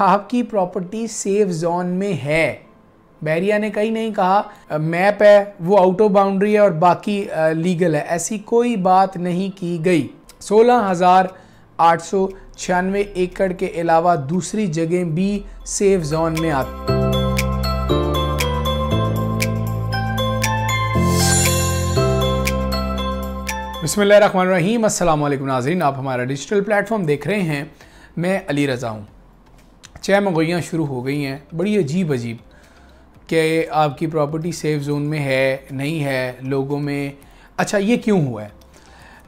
आपकी property safe zone में है बैरिया ने कहीं नहीं कहा मैप है वो आउट ऑफ बाउंड्री है और बाकी लीगल है ऐसी कोई बात नहीं की गई सोलह हज़ार आठ सौ छियानवे एकड़ के अलावा दूसरी जगह भी सेफ जोन में आती बसमिल रहीम वालेकुम नाजरीन आप हमारा डिजिटल प्लेटफॉर्म देख रहे हैं मैं अली रज़ा हूँ छः महंगाइयाँ शुरू हो गई हैं बड़ी अजीब अजीब कि आपकी प्रॉपर्टी सेफ जोन में है नहीं है लोगों में अच्छा ये क्यों हुआ है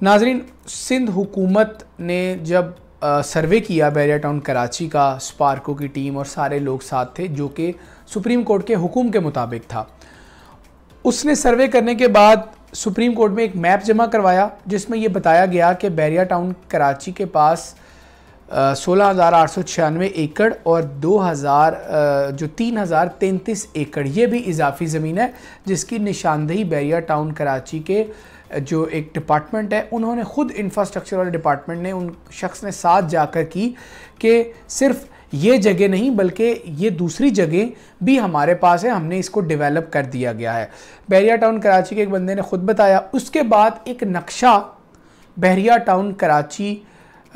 नाजरीन सिंध हुकूमत ने जब आ, सर्वे किया बैरिया टाउन कराची का स्पार्को की टीम और सारे लोग साथ थे जो कि सुप्रीम कोर्ट के हुक्म के मुताबिक था उसने सर्वे करने के बाद सुप्रीम कोर्ट में एक मैप जमा करवाया जिसमें यह बताया गया कि बैरिया टाउन कराची के पास सोलह एकड़ और 2000 जो तीन हज़ार तैंतीस एकड़ ये भी इजाफी ज़मीन है जिसकी निशानदेही बैरिया टाउन कराची के जो एक डिपार्टमेंट है उन्होंने ख़ुद इंफ्रास्ट्रक्चर वाले डिपार्टमेंट ने उन शख्स ने साथ जाकर की कि सिर्फ ये जगह नहीं बल्कि ये दूसरी जगह भी हमारे पास है हमने इसको डेवलप कर दिया गया है बैरिया टाउन कराची के एक बंदे ने ख़ुद बताया उसके बाद एक नक्शा बहरिया टाउन कराची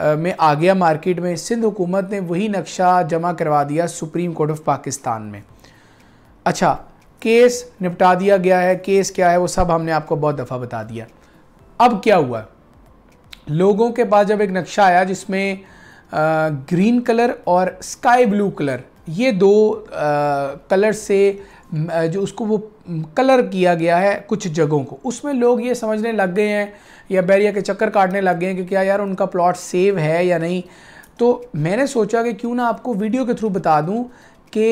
में आ गया मार्केट में सिंध हुकूमत ने वही नक्शा जमा करवा दिया सुप्रीम कोर्ट ऑफ पाकिस्तान में अच्छा केस निपटा दिया गया है केस क्या है वो सब हमने आपको बहुत दफ़ा बता दिया अब क्या हुआ लोगों के पास जब एक नक्शा आया जिसमें ग्रीन कलर और स्काई ब्लू कलर ये दो कलर से जो उसको वो कलर किया गया है कुछ जगहों को उसमें लोग ये समझने लग गए हैं या बैरिया के चक्कर काटने लग गए हैं कि क्या यार उनका प्लॉट सेव है या नहीं तो मैंने सोचा कि क्यों ना आपको वीडियो के थ्रू बता दूं कि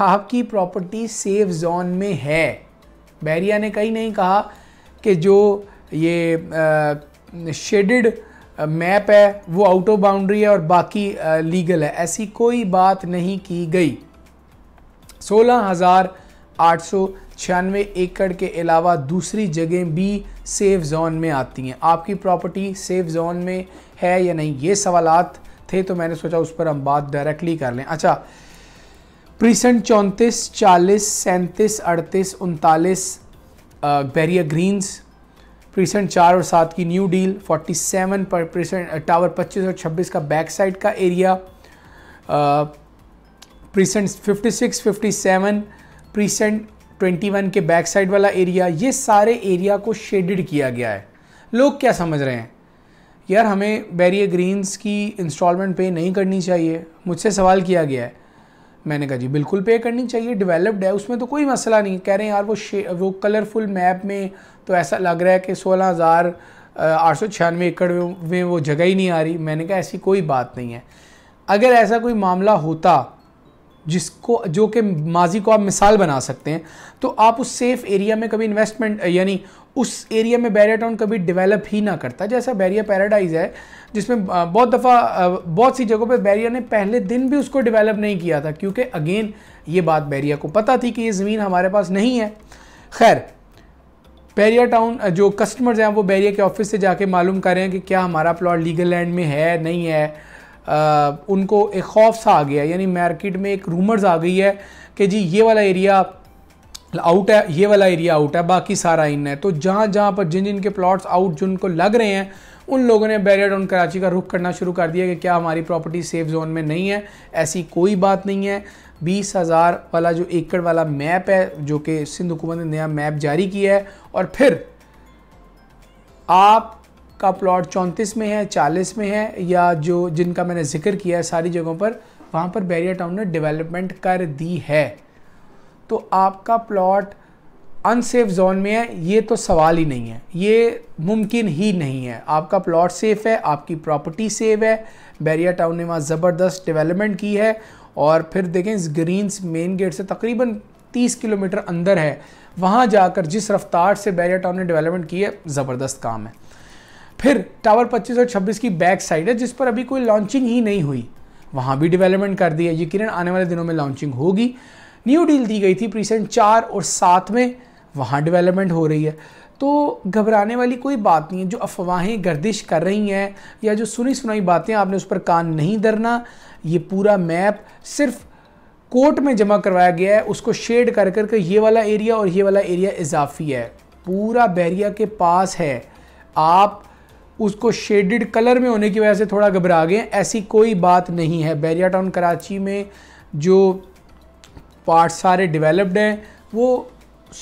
आपकी प्रॉपर्टी सेफ जोन में है बैरिया ने कहीं नहीं कहा कि जो ये uh, मैप है वो आउट ऑफ बाउंड्री है और बाकी लीगल है ऐसी कोई बात नहीं की गई सोलह हज़ार आठ सौ छियानवे एकड़ के अलावा दूसरी जगह भी सेफ जोन में आती हैं आपकी प्रॉपर्टी सेफ जोन में है या नहीं ये सवालात थे तो मैंने सोचा उस पर हम बात डायरेक्टली कर लें अच्छा प्रीसेंट चौंतीस चालीस सैंतीस अड़तीस उनतालीस बैरिया ग्रीन्स परसेंट चार और सात की न्यू डील 47 पर परसेंट टावर 25 और 26 का बैक साइड का एरिया परसेंट 56 57 परसेंट 21 के बैक साइड वाला एरिया ये सारे एरिया को शेडेड किया गया है लोग क्या समझ रहे हैं यार हमें बैरियर ग्रीन्स की इंस्टॉलमेंट पे नहीं करनी चाहिए मुझसे सवाल किया गया है मैंने कहा जी बिल्कुल पे करनी चाहिए डेवलप्ड है उसमें तो कोई मसला नहीं कह रहे हैं यार वो वो कलरफुल मैप में तो ऐसा लग रहा है कि सोलह हज़ार आठ सौ छियानवे एकड़ में वो जगह ही नहीं आ रही मैंने कहा ऐसी कोई बात नहीं है अगर ऐसा कोई मामला होता जिसको जो कि माजी को आप मिसाल बना सकते हैं तो आप उस सेफ एरिया में कभी इन्वेस्टमेंट यानी उस एरिया में बैरिया टाउन कभी डेवलप ही ना करता जैसा बैरिया पैराडाइज है जिसमें बहुत दफ़ा बहुत सी जगहों पे बैरिया ने पहले दिन भी उसको डेवलप नहीं किया था क्योंकि अगेन ये बात बैरिया को पता थी कि ये ज़मीन हमारे पास नहीं है खैर बैरिया टाउन जो कस्टमर्स हैं वो बैरिया के ऑफिस से जाके मालूम करें कि क्या हमारा प्लॉट लीगल लैंड में है नहीं है उनको एक खौफ सा आ गया यानी मार्केट में एक रूमर्स आ गई है कि जी ये वाला एरिया आउट है ये वाला एरिया आउट है बाकी सारा इन है तो जहाँ जहाँ पर जिन जिन के प्लॉट्स आउट जिनको लग रहे हैं उन लोगों ने बैरियर डाउन कराची का रुख करना शुरू कर दिया कि क्या हमारी प्रॉपर्टी सेफ जोन में नहीं है ऐसी कोई बात नहीं है बीस हज़ार वाला जो एकड़ वाला मैप है जो कि सिंध हुकूमत ने नया मैप जारी किया है और फिर आप का प्लॉट चौंतीस में है चालीस में है या जो जिनका मैंने जिक्र किया है सारी जगहों पर वहाँ पर बैरिया टाउन ने डेवलपमेंट कर दी है तो आपका प्लॉट अनसेफ जोन में है ये तो सवाल ही नहीं है ये मुमकिन ही नहीं है आपका प्लॉट सेफ़ है आपकी प्रॉपर्टी सेफ है बैरिया टाउन ने वहाँ ज़बरदस्त डेवलपमेंट की है और फिर देखें इस ग्रीन्स मेन गेट से तकरीबन 30 किलोमीटर अंदर है वहाँ जाकर जिस रफ्तार से बैरिया टाउन ने डेवलपमेंट की है ज़बरदस्त काम है फिर टावर 25 और 26 की बैक साइड है जिस पर अभी कोई लॉन्चिंग ही नहीं हुई वहाँ भी डेवलपमेंट कर दी है ये किरण आने वाले दिनों में लॉन्चिंग होगी न्यू डील दी गई थी प्रीसेंट चार और सात में वहाँ डेवलपमेंट हो रही है तो घबराने वाली कोई बात नहीं है जो अफवाहें गर्दिश कर रही हैं या जो सुनी सुनाई बातें आपने उस पर कान नहीं धरना ये पूरा मैप सिर्फ कोर्ट में जमा करवाया गया है उसको शेड कर कर के ये वाला एरिया और ये वाला एरिया इजाफी है पूरा बैरिया के पास है आप उसको शेडिड कलर में होने की वजह से थोड़ा घबरा गए ऐसी कोई बात नहीं है बैरिया टाउन कराची में जो पार्ट सारे डेवलप्ड हैं वो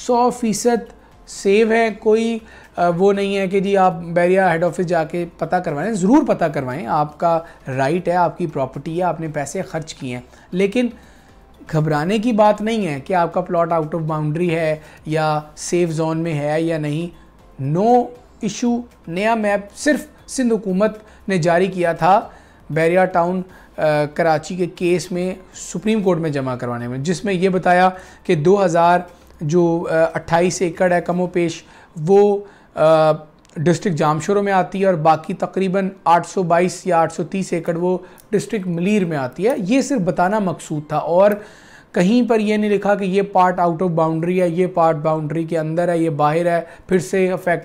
सौ फीसद सेव है कोई वो नहीं है कि जी आप बैरिया हेड ऑफिस जाके पता करवाएं ज़रूर पता करवाएं आपका राइट है आपकी प्रॉपर्टी है आपने पैसे खर्च किए हैं लेकिन घबराने की बात नहीं है कि आपका प्लॉट आउट ऑफ बाउंड्री है या सेफ जोन में है या नहीं नो इशू नया मैप सिर्फ सिंध हुकूमत ने जारी किया था बैरिया टाउन कराची के केस में सुप्रीम कोर्ट में जमा करवाने में जिसमें यह बताया कि 2000 जो अट्ठाईस एकड़ है कमो पेश वो डिस्ट्रिक्ट जामशोरों में आती है और बाकी तकरीबन 822 या 830 एकड़ वो डिस्ट्रिक्ट मलिर में आती है ये सिर्फ बताना मकसूद था और कहीं पर यह नहीं लिखा कि ये पार्ट आउट ऑफ बाउंड्री है ये पार्ट बाउंड्री के अंदर है ये बाहर है फिर से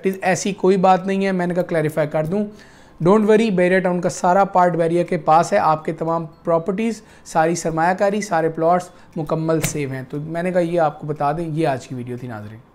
इज ऐसी कोई बात नहीं है मैंने कहा क्लैरिफाई कर दूँ डोंट वरी बैरिया टाउन का सारा पार्ट बैरिया के पास है आपके तमाम प्रॉपर्टीज़ सारी सरमाकारी सारे प्लॉट्स मुकम्मल सेव हैं तो मैंने कहा ये आपको बता दें ये आज की वीडियो थी नाजरें